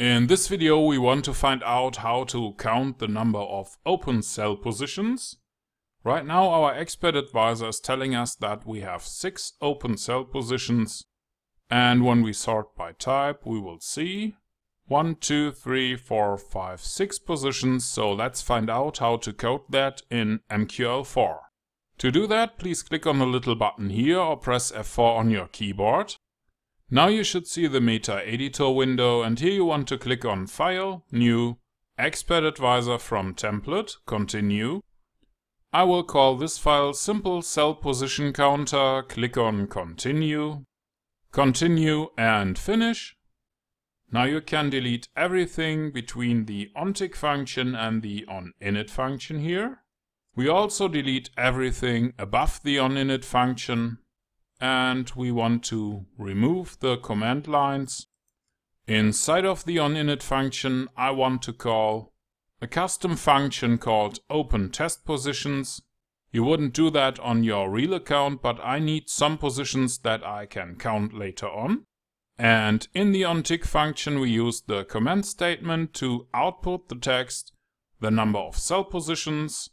In this video we want to find out how to count the number of open cell positions. Right now our expert advisor is telling us that we have 6 open cell positions and when we sort by type we will see 1, 2, 3, 4, 5, 6 positions, so let's find out how to code that in MQL4. To do that please click on the little button here or press F4 on your keyboard. Now you should see the Meta Editor window and here you want to click on File, New, Expert Advisor from Template, Continue. I will call this file Simple Cell Position Counter, click on Continue, Continue and Finish. Now you can delete everything between the onTick function and the onInit function here. We also delete everything above the onInit function and we want to remove the command lines. Inside of the onInit function, I want to call a custom function called open test positions. You wouldn't do that on your real account, but I need some positions that I can count later on. And in the onTick function, we use the command statement to output the text, the number of cell positions,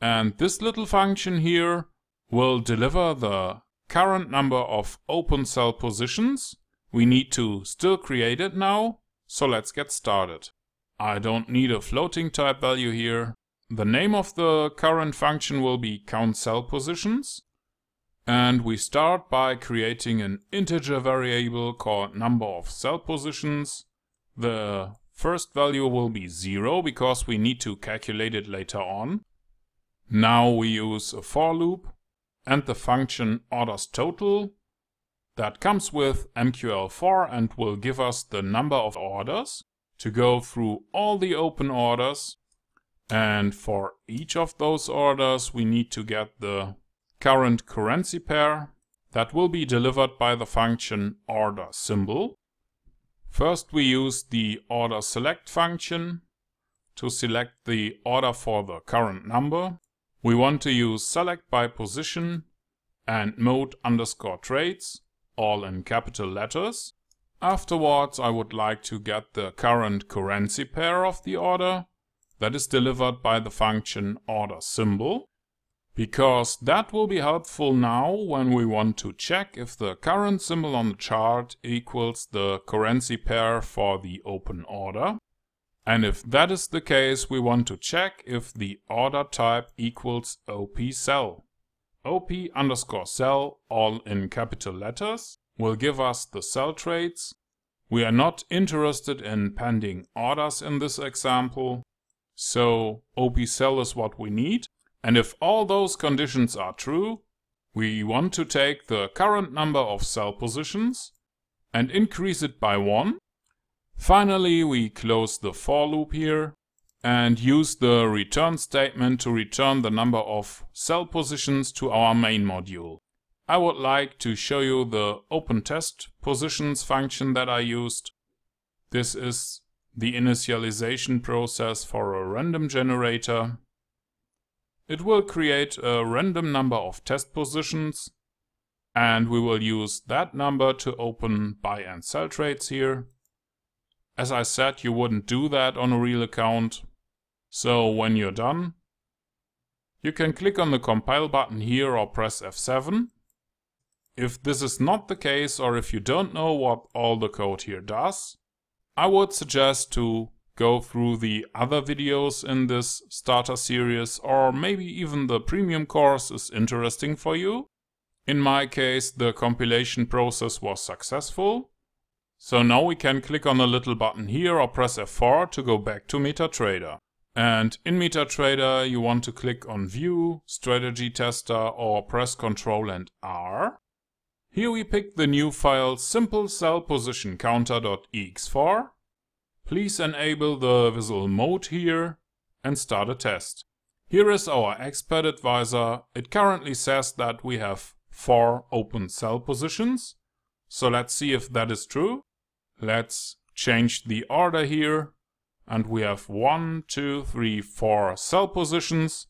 and this little function here will deliver the current number of open cell positions. We need to still create it now, so let's get started. I don't need a floating type value here. The name of the current function will be count cell positions. And we start by creating an integer variable called number of cell positions. The first value will be zero because we need to calculate it later on. Now we use a for loop and the function orders total that comes with MQL4 and will give us the number of orders to go through all the open orders. And for each of those orders, we need to get the current currency pair that will be delivered by the function order symbol. First, we use the order select function to select the order for the current number. We want to use select by position and mode underscore trades, all in capital letters. Afterwards, I would like to get the current currency pair of the order that is delivered by the function order symbol, because that will be helpful now when we want to check if the current symbol on the chart equals the currency pair for the open order. And if that is the case, we want to check if the order type equals op cell. op underscore cell, all in capital letters, will give us the cell traits. We are not interested in pending orders in this example, so op cell is what we need. And if all those conditions are true, we want to take the current number of cell positions and increase it by 1 Finally, we close the for loop here and use the return statement to return the number of cell positions to our main module. I would like to show you the open test positions function that I used. This is the initialization process for a random generator. It will create a random number of test positions and we will use that number to open buy and sell trades here. As I said, you wouldn't do that on a real account. So when you're done, you can click on the compile button here or press F7. If this is not the case or if you don't know what all the code here does, I would suggest to go through the other videos in this starter series or maybe even the premium course is interesting for you. In my case, the compilation process was successful so now we can click on the little button here or press F4 to go back to MetaTrader. And in MetaTrader you want to click on View, Strategy Tester or press Ctrl and R. Here we pick the new file simple cell position counter.ex4. Please enable the visual mode here and start a test. Here is our expert advisor. It currently says that we have four open cell positions. So let's see if that is true. Let's change the order here. And we have one, two, three, four cell positions.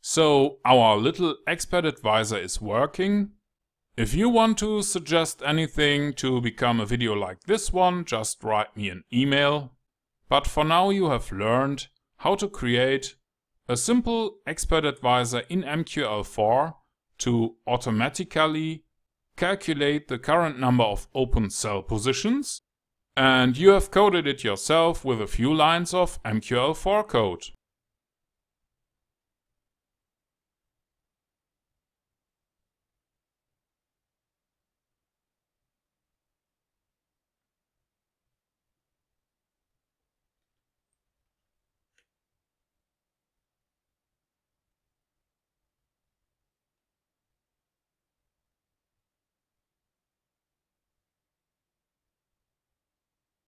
So our little expert advisor is working. If you want to suggest anything to become a video like this one, just write me an email. But for now you have learned how to create a simple expert advisor in MQL4 to automatically calculate the current number of open cell positions and you have coded it yourself with a few lines of MQL4 code.